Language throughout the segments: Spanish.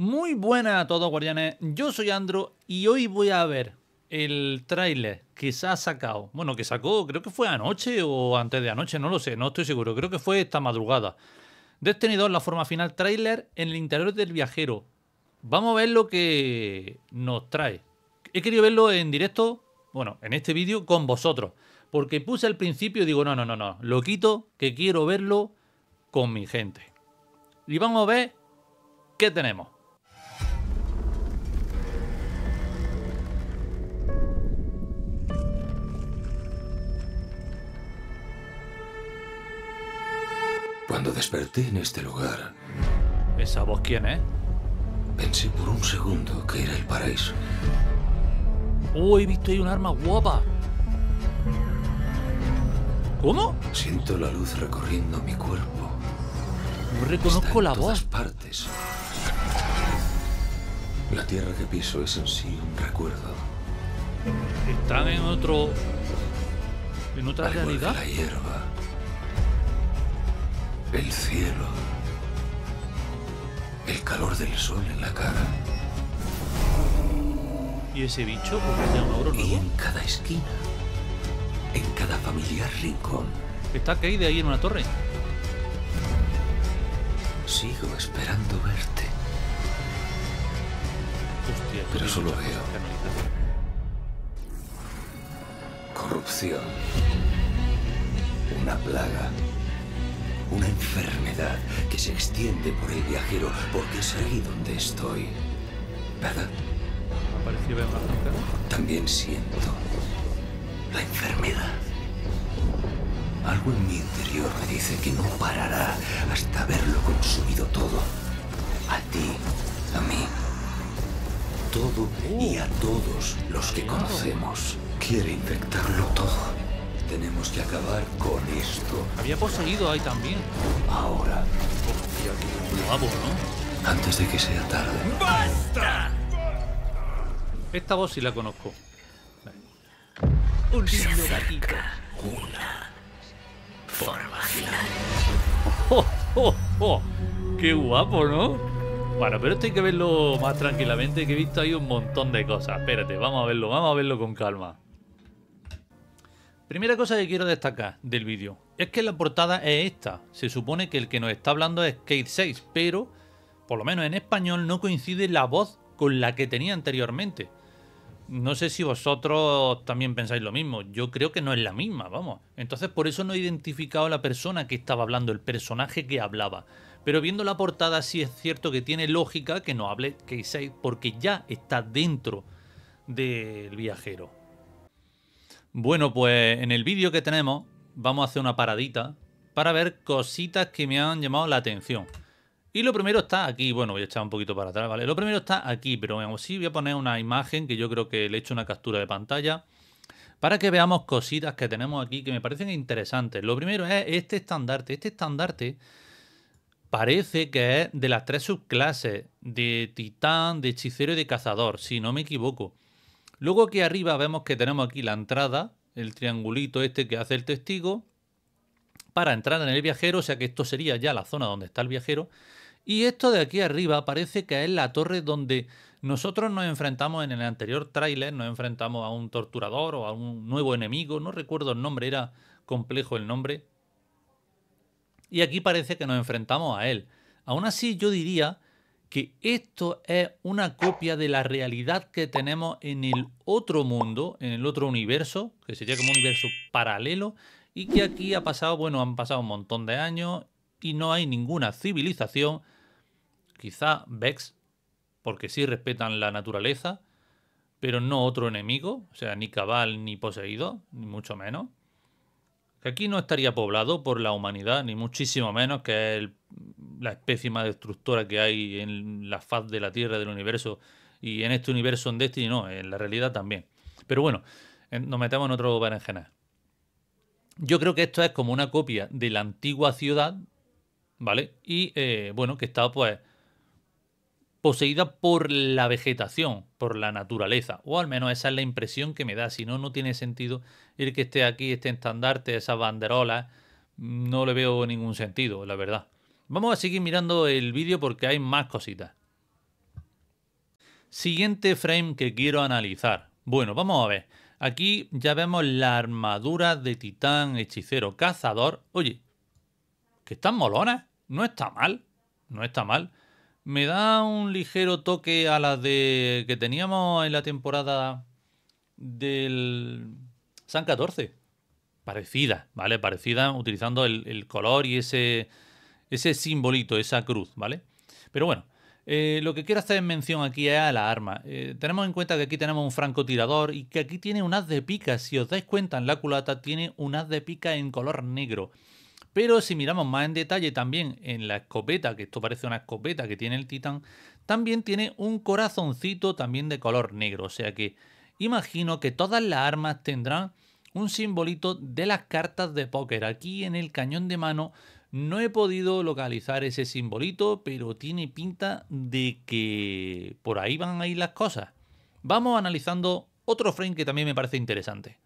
Muy buenas a todos, guardianes. Yo soy Andro y hoy voy a ver el tráiler que se ha sacado. Bueno, que sacó, creo que fue anoche o antes de anoche, no lo sé, no estoy seguro. Creo que fue esta madrugada. Destenido la forma final tráiler en el interior del viajero. Vamos a ver lo que nos trae. He querido verlo en directo, bueno, en este vídeo con vosotros. Porque puse al principio, digo, no, no, no, no, lo quito, que quiero verlo con mi gente. Y vamos a ver qué tenemos. Cuando desperté en este lugar... ¿Esa voz quién, es? Pensé por un segundo que era el paraíso. ¡Oh, he visto ahí un arma guapa! ¿Cómo? Siento la luz recorriendo mi cuerpo. No reconozco la voz. partes. La tierra que piso es en sí un recuerdo. Están en otro. en otra realidad. la hierba, el cielo. El calor del sol en la cara. ¿Y ese bicho? ¿Por qué Y en cada esquina. En cada familiar rincón. ¿Está de ahí en una torre? Sigo esperando verte. Pero solo veo. Corrupción. Una plaga. Una enfermedad que se extiende por el viajero porque es ahí donde estoy. ¿Verdad? También siento la enfermedad. Algo en mi interior me dice que no parará hasta haberlo consumido todo. A ti, a mí, todo y a todos los que conocemos. Quiere infectarlo todo. Tenemos que acabar con esto. Había poseído ahí también. Ahora. ¿no? Antes de que sea tarde. ¡Basta! Esta voz sí la conozco. Un Se acerca una forma final. Oh, oh, oh. ¡Qué guapo, ¿no? Bueno, pero esto hay que verlo más tranquilamente, que he visto ahí un montón de cosas. Espérate, vamos a verlo, vamos a verlo con calma. Primera cosa que quiero destacar del vídeo es que la portada es esta. Se supone que el que nos está hablando es Kate 6, pero por lo menos en español no coincide la voz con la que tenía anteriormente. No sé si vosotros también pensáis lo mismo. Yo creo que no es la misma, vamos. Entonces por eso no he identificado a la persona que estaba hablando, el personaje que hablaba. Pero viendo la portada sí es cierto que tiene lógica que no hable Kate 6 porque ya está dentro del viajero. Bueno, pues en el vídeo que tenemos vamos a hacer una paradita para ver cositas que me han llamado la atención. Y lo primero está aquí, bueno, voy a echar un poquito para atrás, ¿vale? Lo primero está aquí, pero aún sí voy a poner una imagen que yo creo que le he hecho una captura de pantalla para que veamos cositas que tenemos aquí que me parecen interesantes. Lo primero es este estandarte. Este estandarte parece que es de las tres subclases de titán, de hechicero y de cazador, si no me equivoco. Luego aquí arriba vemos que tenemos aquí la entrada, el triangulito este que hace el testigo, para entrar en el viajero, o sea que esto sería ya la zona donde está el viajero. Y esto de aquí arriba parece que es la torre donde nosotros nos enfrentamos en el anterior tráiler, nos enfrentamos a un torturador o a un nuevo enemigo, no recuerdo el nombre, era complejo el nombre. Y aquí parece que nos enfrentamos a él. Aún así yo diría que esto es una copia de la realidad que tenemos en el otro mundo, en el otro universo, que sería como un universo paralelo, y que aquí ha pasado, bueno, han pasado un montón de años y no hay ninguna civilización, quizá Vex, porque sí respetan la naturaleza, pero no otro enemigo, o sea, ni cabal ni poseído, ni mucho menos. Que Aquí no estaría poblado por la humanidad, ni muchísimo menos, que es la especie más destructora que hay en la faz de la Tierra, del universo, y en este universo en Destiny no, en la realidad también. Pero bueno, nos metemos en otro general Yo creo que esto es como una copia de la antigua ciudad, ¿vale? Y eh, bueno, que está pues poseída por la vegetación, por la naturaleza, o al menos esa es la impresión que me da, si no, no tiene sentido el que esté aquí, este estandarte, esas banderolas, mm, no le veo ningún sentido, la verdad. Vamos a seguir mirando el vídeo porque hay más cositas. Siguiente frame que quiero analizar. Bueno, vamos a ver. Aquí ya vemos la armadura de titán, hechicero, cazador. Oye, que están molonas. No está mal. No está mal me da un ligero toque a las de que teníamos en la temporada del San 14. Parecida, ¿vale? Parecida, utilizando el, color y ese, ese simbolito, esa cruz, ¿vale? Pero bueno, eh, lo que quiero hacer mención aquí es a la arma. Eh, tenemos en cuenta que aquí tenemos un francotirador y que aquí tiene un haz de pica. Si os dais cuenta, en la culata tiene un haz de pica en color negro. Pero si miramos más en detalle también en la escopeta, que esto parece una escopeta que tiene el Titan, también tiene un corazoncito también de color negro. O sea que imagino que todas las armas tendrán un simbolito de las cartas de póker. Aquí en el cañón de mano no he podido localizar ese simbolito, pero tiene pinta de que por ahí van a ir las cosas. Vamos analizando otro frame que también me parece interesante.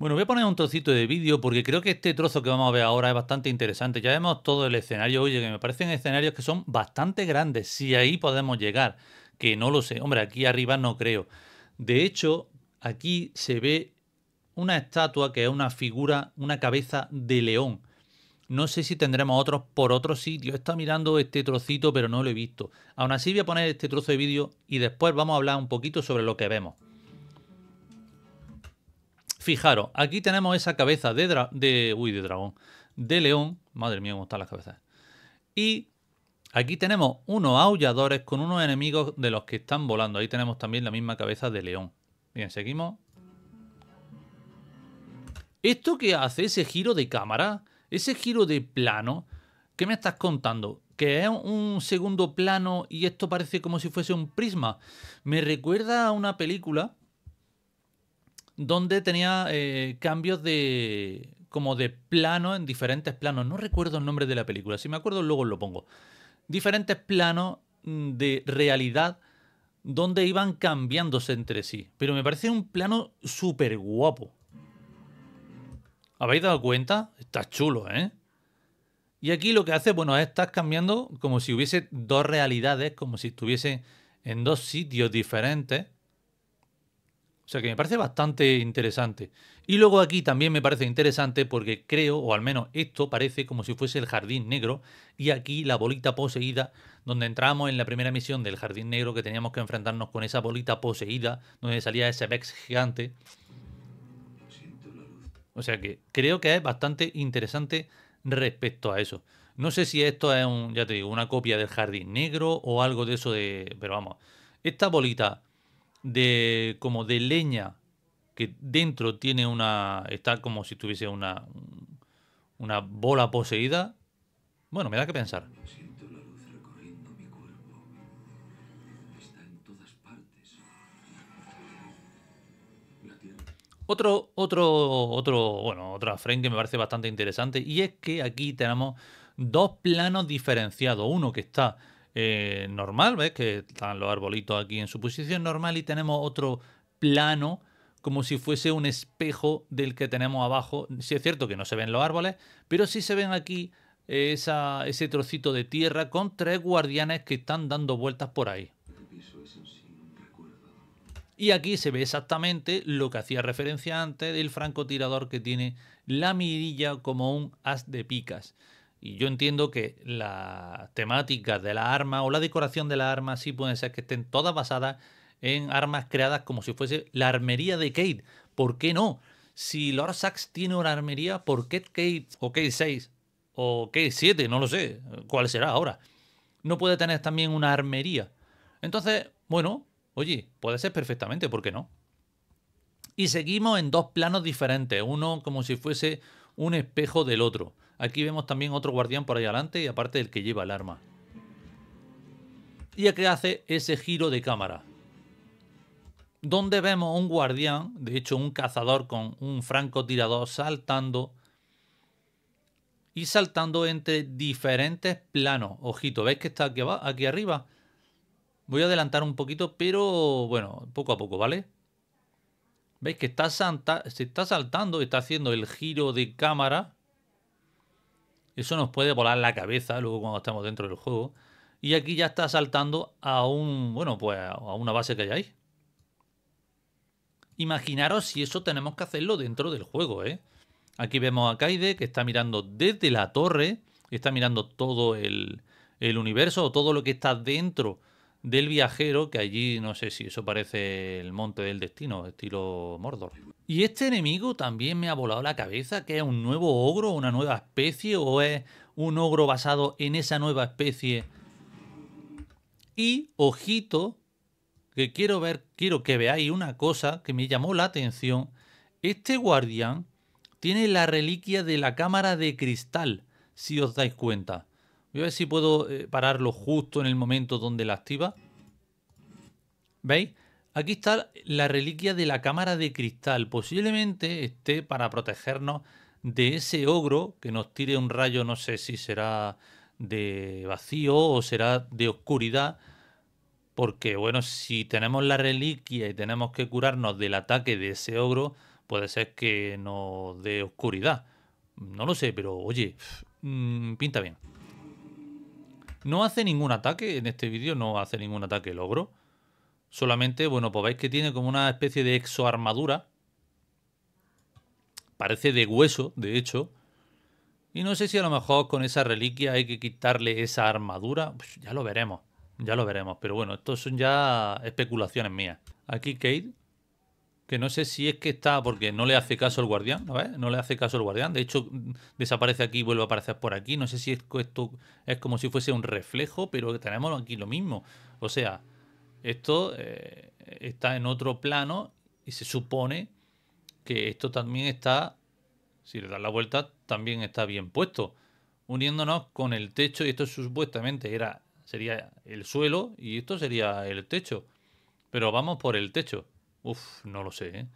Bueno, voy a poner un trocito de vídeo porque creo que este trozo que vamos a ver ahora es bastante interesante. Ya vemos todo el escenario, oye, que me parecen escenarios que son bastante grandes, si ahí podemos llegar, que no lo sé. Hombre, aquí arriba no creo. De hecho, aquí se ve una estatua que es una figura, una cabeza de león. No sé si tendremos otros por otro sitio. estado mirando este trocito, pero no lo he visto. Aún así voy a poner este trozo de vídeo y después vamos a hablar un poquito sobre lo que vemos. Fijaros, aquí tenemos esa cabeza de, de, uy, de dragón, de león. Madre mía, cómo están las cabezas. Y aquí tenemos unos aulladores con unos enemigos de los que están volando. Ahí tenemos también la misma cabeza de león. Bien, seguimos. ¿Esto qué hace ese giro de cámara? Ese giro de plano. ¿Qué me estás contando? que es un segundo plano y esto parece como si fuese un prisma. Me recuerda a una película donde tenía eh, cambios de como de plano en diferentes planos. No recuerdo el nombre de la película, si me acuerdo luego lo pongo. Diferentes planos mm, de realidad donde iban cambiándose entre sí. Pero me parece un plano súper guapo. ¿Habéis dado cuenta? Está chulo, ¿eh? Y aquí lo que hace, bueno, es estar cambiando como si hubiese dos realidades, como si estuviese en dos sitios diferentes. O sea que me parece bastante interesante. Y luego aquí también me parece interesante porque creo, o al menos esto parece como si fuese el jardín negro y aquí la bolita poseída, donde entramos en la primera misión del jardín negro que teníamos que enfrentarnos con esa bolita poseída, donde salía ese Vex gigante. O sea que creo que es bastante interesante respecto a eso. No sé si esto es un, ya te digo, una copia del jardín negro o algo de eso de... Pero vamos, esta bolita de como de leña que dentro tiene una está como si tuviese una una bola poseída. Bueno, me da que pensar. otro, otro, otro, bueno, otra frame que me parece bastante interesante y es que aquí tenemos dos planos diferenciados. Uno que está eh, normal, ¿ves? Que están los arbolitos aquí en su posición normal y tenemos otro plano como si fuese un espejo del que tenemos abajo. si es cierto que no se ven los árboles, pero sí se ven aquí eh, ese trocito de tierra con tres guardianes que están dando vueltas por ahí. Y aquí se ve exactamente lo que hacía referencia antes del francotirador que tiene la mirilla como un as de picas. Y yo entiendo que las temáticas de la arma o la decoración de la arma sí pueden ser que estén todas basadas en armas creadas como si fuese la armería de Kate. ¿Por qué no? Si Lord Sax tiene una armería, ¿por qué Kate o Kate 6 o Kate 7? No lo sé. ¿Cuál será ahora? No puede tener también una armería. Entonces, bueno, oye, puede ser perfectamente, ¿por qué no? Y seguimos en dos planos diferentes, uno como si fuese un espejo del otro. Aquí vemos también otro guardián por ahí adelante y aparte el que lleva el arma. Y qué hace ese giro de cámara. Donde vemos un guardián, de hecho un cazador con un francotirador saltando y saltando entre diferentes planos. Ojito, ¿veis que está aquí, aquí arriba? Voy a adelantar un poquito, pero bueno, poco a poco, ¿vale? ¿Veis que está se está saltando, está haciendo el giro de cámara eso nos puede volar la cabeza luego cuando estamos dentro del juego. Y aquí ya está saltando a un, bueno, pues a una base que hay ahí. Imaginaros si eso tenemos que hacerlo dentro del juego, ¿eh? Aquí vemos a Kaide que está mirando desde la torre, está mirando todo el, el universo, todo lo que está dentro del viajero, que allí no sé si eso parece el monte del destino, estilo Mordor. Y este enemigo también me ha volado la cabeza, que es un nuevo ogro, una nueva especie, o es un ogro basado en esa nueva especie. Y, ojito, que quiero ver, quiero que veáis una cosa que me llamó la atención. Este guardián tiene la reliquia de la cámara de cristal, si os dais cuenta. Voy a ver si puedo eh, pararlo justo en el momento donde la activa. ¿Veis? Aquí está la reliquia de la cámara de cristal. Posiblemente esté para protegernos de ese ogro que nos tire un rayo, no sé si será de vacío o será de oscuridad. Porque, bueno, si tenemos la reliquia y tenemos que curarnos del ataque de ese ogro, puede ser que nos dé oscuridad. No lo sé, pero oye, mm, pinta bien. No hace ningún ataque, en este vídeo no hace ningún ataque logro. Solamente, bueno, pues veis que tiene como una especie de exoarmadura. Parece de hueso, de hecho. Y no sé si a lo mejor con esa reliquia hay que quitarle esa armadura. Pues ya lo veremos, ya lo veremos. Pero bueno, estos son ya especulaciones mías. Aquí Kate que no sé si es que está, porque no le hace caso el guardián, ¿no No le hace caso el guardián, de hecho desaparece aquí y vuelve a aparecer por aquí, no sé si esto es como si fuese un reflejo, pero tenemos aquí lo mismo, o sea, esto eh, está en otro plano y se supone que esto también está, si le das la vuelta, también está bien puesto, uniéndonos con el techo y esto supuestamente era, sería el suelo y esto sería el techo, pero vamos por el techo. Uf, no lo sé. ¿eh?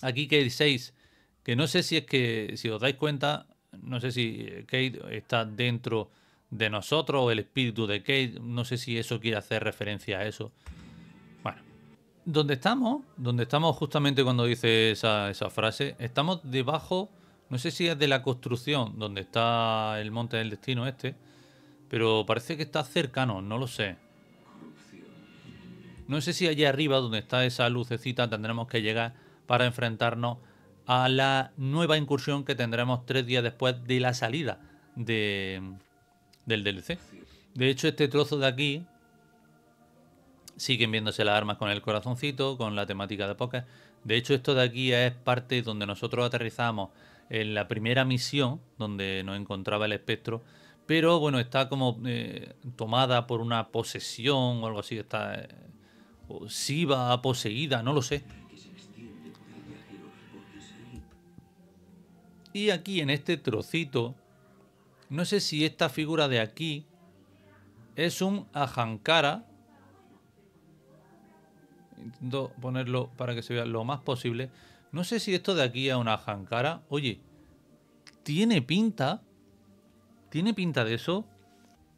Aquí Kate 6, que no sé si es que, si os dais cuenta, no sé si eh, Kate está dentro de nosotros o el espíritu de Kate, no sé si eso quiere hacer referencia a eso. Bueno, dónde estamos, Dónde estamos justamente cuando dice esa frase, estamos debajo, no sé si es de la construcción, donde está el monte del destino este, pero parece que está cercano, no lo sé. No sé si allá arriba, donde está esa lucecita, tendremos que llegar para enfrentarnos a la nueva incursión que tendremos tres días después de la salida de, del DLC. De hecho, este trozo de aquí siguen viéndose las armas con el corazoncito, con la temática de Poker De hecho, esto de aquí es parte donde nosotros aterrizamos en la primera misión, donde nos encontraba el espectro. Pero bueno, está como eh, tomada por una posesión o algo así. Está, eh, o Siva poseída, no lo sé. Y aquí en este trocito, no sé si esta figura de aquí es un ajankara. Intento ponerlo para que se vea lo más posible. No sé si esto de aquí es un ajankara. Oye, tiene pinta. Tiene pinta de eso.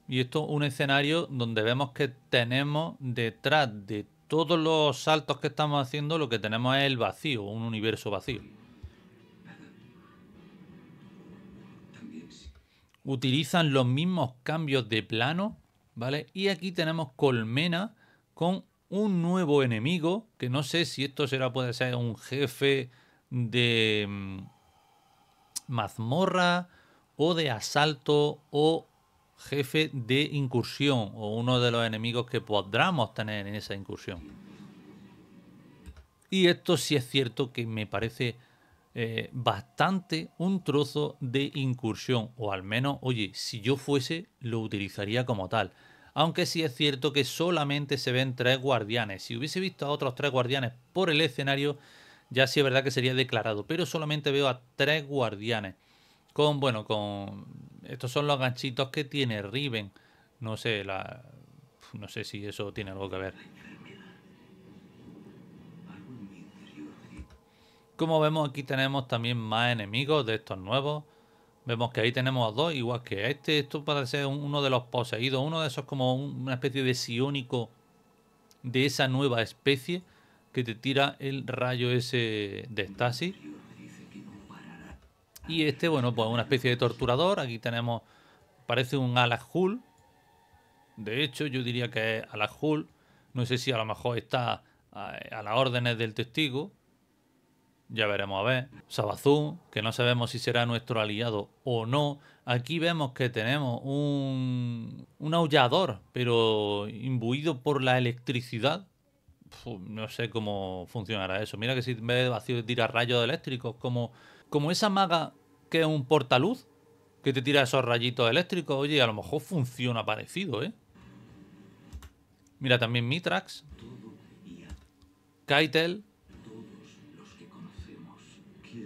Y esto es un escenario donde vemos que tenemos detrás de todos los saltos que estamos haciendo, lo que tenemos es el vacío, un universo vacío. Utilizan los mismos cambios de plano, ¿vale? Y aquí tenemos colmena con un nuevo enemigo, que no sé si esto será, puede ser un jefe de mm, mazmorra o de asalto o jefe de incursión o uno de los enemigos que podamos tener en esa incursión. Y esto sí es cierto que me parece eh, bastante un trozo de incursión, o al menos, oye, si yo fuese, lo utilizaría como tal. Aunque sí es cierto que solamente se ven tres guardianes. Si hubiese visto a otros tres guardianes por el escenario, ya sí es verdad que sería declarado. Pero solamente veo a tres guardianes con, bueno, con... Estos son los ganchitos que tiene Riven. No sé, la... No sé si eso tiene algo que ver. Como vemos aquí tenemos también más enemigos de estos nuevos. Vemos que ahí tenemos a dos, igual que este. Esto parece uno de los poseídos. Uno de esos como una especie de siónico de esa nueva especie que te tira el rayo ese de Stasis. Y este, bueno, pues una especie de torturador. Aquí tenemos, parece un Alajul. De hecho, yo diría que es Alajul. No sé si a lo mejor está a, las órdenes del testigo. Ya veremos a ver. Sabazú, que no sabemos si será nuestro aliado o no. Aquí vemos que tenemos un, un aullador, pero imbuido por la electricidad. no sé cómo funcionará eso. Mira que si en vez de vacío tira rayos eléctricos como como esa maga que es un portaluz, que te tira esos rayitos eléctricos, oye, a lo mejor funciona parecido, ¿eh? Mira, también Mitrax, Kaitel.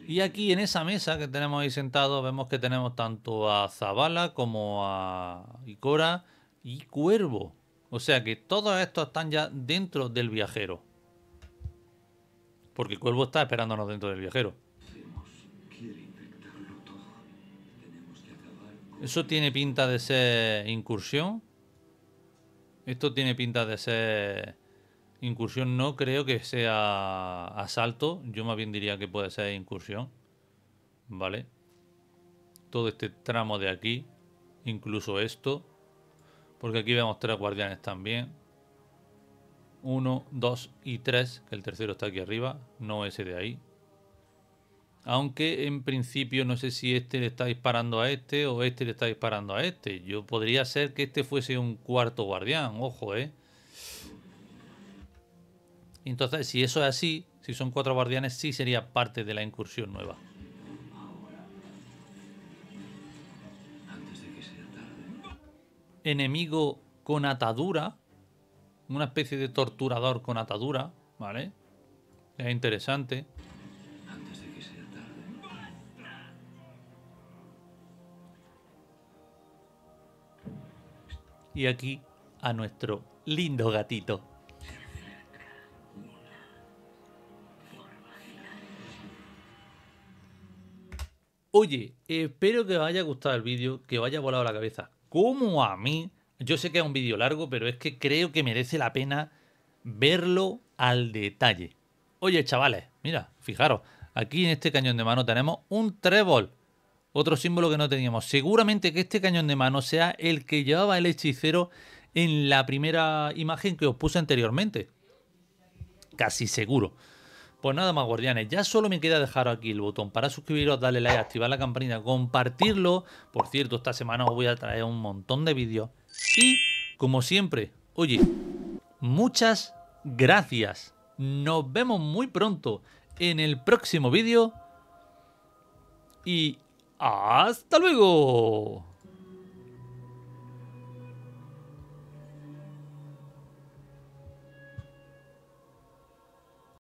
Y aquí en esa mesa que tenemos ahí sentado vemos que tenemos tanto a Zabala como a Ikora y Cuervo. O sea que todos estos están ya dentro del viajero. Porque Cuervo está esperándonos dentro del viajero. Eso tiene pinta de ser incursión. Esto tiene pinta de ser incursión. No creo que sea asalto. Yo más bien diría que puede ser incursión. ¿Vale? Todo este tramo de aquí. Incluso esto. Porque aquí vemos tres guardianes también. Uno, dos y tres. Que el tercero está aquí arriba. No ese de ahí aunque en principio no sé si este le está disparando a este o este le está disparando a este. Yo podría ser que este fuese un cuarto guardián, ojo, ¿eh? Entonces, si eso es así, si son cuatro guardianes, sí sería parte de la incursión nueva. Enemigo con atadura, una especie de torturador con atadura, ¿vale? Es interesante. Y aquí a nuestro lindo gatito. Oye, espero que os haya gustado el vídeo, que os haya volado la cabeza. Como a mí, yo sé que es un vídeo largo, pero es que creo que merece la pena verlo al detalle. Oye, chavales, mira, fijaros, aquí en este cañón de mano tenemos un trébol. Otro símbolo que no teníamos. Seguramente que este cañón de mano sea el que llevaba el hechicero en la primera imagen que os puse anteriormente. Casi seguro. Pues nada más, guardianes. Ya solo me queda dejar aquí el botón para suscribiros, darle like, activar la campanita, compartirlo. Por cierto, esta semana os voy a traer un montón de vídeos. Y, como siempre, oye, muchas gracias. Nos vemos muy pronto en el próximo vídeo. Y ¡Hasta luego!